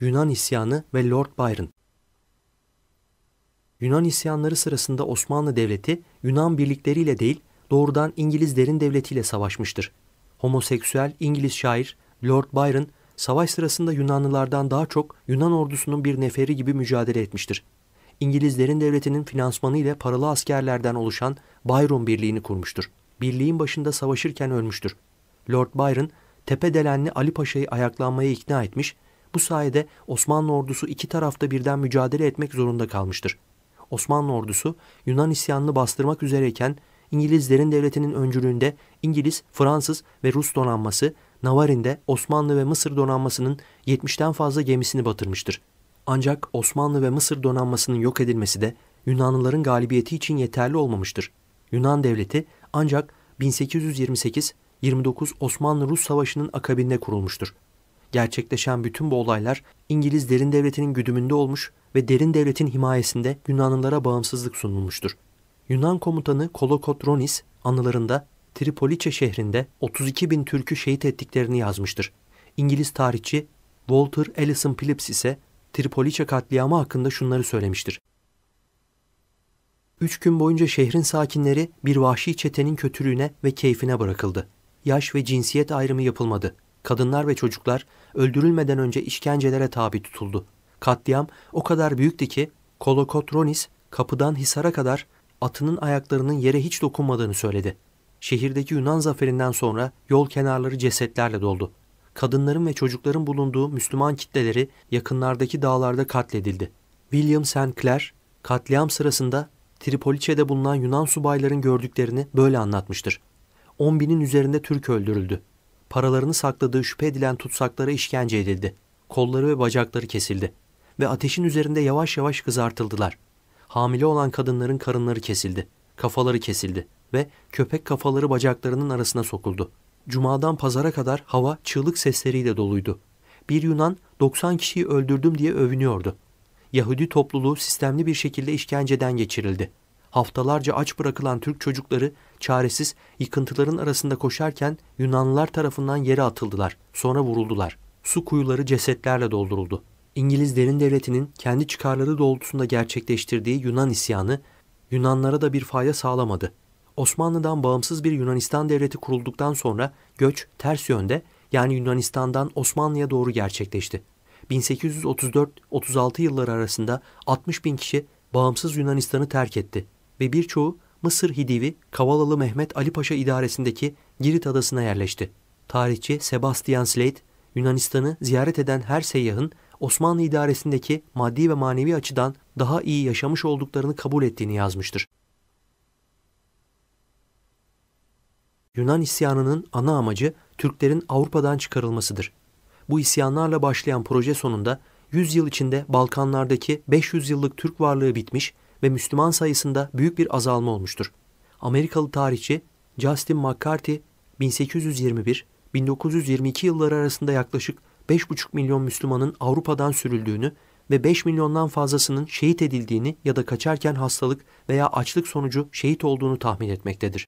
Yunan isyanı ve Lord Byron. Yunan isyanları sırasında Osmanlı Devleti Yunan birlikleriyle değil doğrudan İngiliz derin devletiyle savaşmıştır. Homoseksüel İngiliz şair Lord Byron savaş sırasında Yunanlılardan daha çok Yunan ordusunun bir neferi gibi mücadele etmiştir. İngiliz derin devletinin finansmanı ile paralı askerlerden oluşan Byron Birliği'ni kurmuştur. Birliğin başında savaşırken ölmüştür. Lord Byron, tepe delenli Ali Paşa'yı ayaklanmaya ikna etmiş bu sayede Osmanlı ordusu iki tarafta birden mücadele etmek zorunda kalmıştır. Osmanlı ordusu Yunan isyanını bastırmak üzereyken İngilizlerin devletinin öncülüğünde İngiliz, Fransız ve Rus donanması Navarin'de Osmanlı ve Mısır donanmasının 70'ten fazla gemisini batırmıştır. Ancak Osmanlı ve Mısır donanmasının yok edilmesi de Yunanlıların galibiyeti için yeterli olmamıştır. Yunan devleti ancak 1828-29 Osmanlı-Rus Savaşı'nın akabinde kurulmuştur. Gerçekleşen bütün bu olaylar İngiliz derin devletinin güdümünde olmuş ve derin devletin himayesinde Yunanlılara bağımsızlık sunulmuştur. Yunan komutanı Kolokotronis anılarında Tripoliçe şehrinde 32 bin Türk'ü şehit ettiklerini yazmıştır. İngiliz tarihçi Walter Ellison Phillips ise Tripoliçe katliamı hakkında şunları söylemiştir. Üç gün boyunca şehrin sakinleri bir vahşi çetenin kötülüğüne ve keyfine bırakıldı. Yaş ve cinsiyet ayrımı yapılmadı. Kadınlar ve çocuklar öldürülmeden önce işkencelere tabi tutuldu. Katliam o kadar büyüktü ki Kolokotronis kapıdan Hisar'a kadar atının ayaklarının yere hiç dokunmadığını söyledi. Şehirdeki Yunan zaferinden sonra yol kenarları cesetlerle doldu. Kadınların ve çocukların bulunduğu Müslüman kitleleri yakınlardaki dağlarda katledildi. William St. Clair katliam sırasında Tripoliçe'de bulunan Yunan subayların gördüklerini böyle anlatmıştır. 10 binin üzerinde Türk öldürüldü paralarını sakladığı şüphe edilen tutsaklara işkence edildi. Kolları ve bacakları kesildi ve ateşin üzerinde yavaş yavaş kızartıldılar. Hamile olan kadınların karınları kesildi, kafaları kesildi ve köpek kafaları bacaklarının arasına sokuldu. Cuma'dan pazara kadar hava çığlık sesleriyle doluydu. Bir Yunan 90 kişiyi öldürdüm diye övünüyordu. Yahudi topluluğu sistemli bir şekilde işkenceden geçirildi haftalarca aç bırakılan Türk çocukları çaresiz yıkıntıların arasında koşarken Yunanlılar tarafından yere atıldılar. Sonra vuruldular. Su kuyuları cesetlerle dolduruldu. İngiliz derin devletinin kendi çıkarları doğrultusunda gerçekleştirdiği Yunan isyanı Yunanlara da bir fayda sağlamadı. Osmanlı'dan bağımsız bir Yunanistan devleti kurulduktan sonra göç ters yönde yani Yunanistan'dan Osmanlı'ya doğru gerçekleşti. 1834-36 yılları arasında 60 bin kişi bağımsız Yunanistan'ı terk etti ve birçoğu Mısır Hidivi Kavalalı Mehmet Ali Paşa idaresindeki Girit adasına yerleşti. Tarihçi Sebastian Slade, Yunanistan'ı ziyaret eden her seyyahın Osmanlı idaresindeki maddi ve manevi açıdan daha iyi yaşamış olduklarını kabul ettiğini yazmıştır. Yunan isyanının ana amacı Türklerin Avrupa'dan çıkarılmasıdır. Bu isyanlarla başlayan proje sonunda 100 yıl içinde Balkanlardaki 500 yıllık Türk varlığı bitmiş ve Müslüman sayısında büyük bir azalma olmuştur. Amerikalı tarihçi Justin McCarthy 1821-1922 yılları arasında yaklaşık 5,5 milyon Müslümanın Avrupa'dan sürüldüğünü ve 5 milyondan fazlasının şehit edildiğini ya da kaçarken hastalık veya açlık sonucu şehit olduğunu tahmin etmektedir.